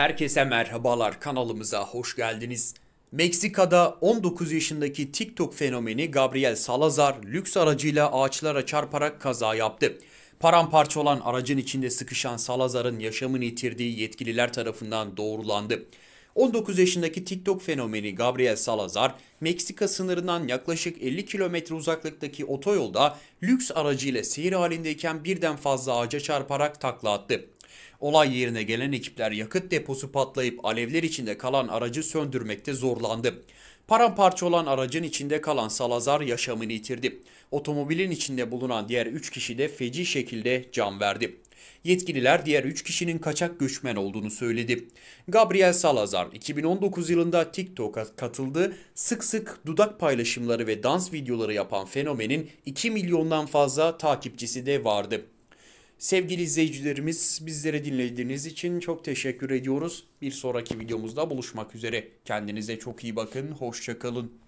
Herkese merhabalar kanalımıza hoş geldiniz. Meksika'da 19 yaşındaki TikTok fenomeni Gabriel Salazar lüks aracıyla ağaçlara çarparak kaza yaptı. Paramparça olan aracın içinde sıkışan Salazar'ın yaşamını yitirdiği yetkililer tarafından doğrulandı. 19 yaşındaki TikTok fenomeni Gabriel Salazar, Meksika sınırından yaklaşık 50 kilometre uzaklıktaki otoyolda lüks aracıyla seyir halindeyken birden fazla ağaca çarparak takla attı. Olay yerine gelen ekipler yakıt deposu patlayıp alevler içinde kalan aracı söndürmekte zorlandı. Paramparça olan aracın içinde kalan Salazar yaşamını yitirdi. Otomobilin içinde bulunan diğer 3 kişi de feci şekilde can verdi. Yetkililer diğer 3 kişinin kaçak göçmen olduğunu söyledi. Gabriel Salazar 2019 yılında TikTok'a katıldı. Sık sık dudak paylaşımları ve dans videoları yapan fenomenin 2 milyondan fazla takipçisi de vardı. Sevgili izleyicilerimiz bizlere dinlediğiniz için çok teşekkür ediyoruz. Bir sonraki videomuzda buluşmak üzere. Kendinize çok iyi bakın, hoşçakalın.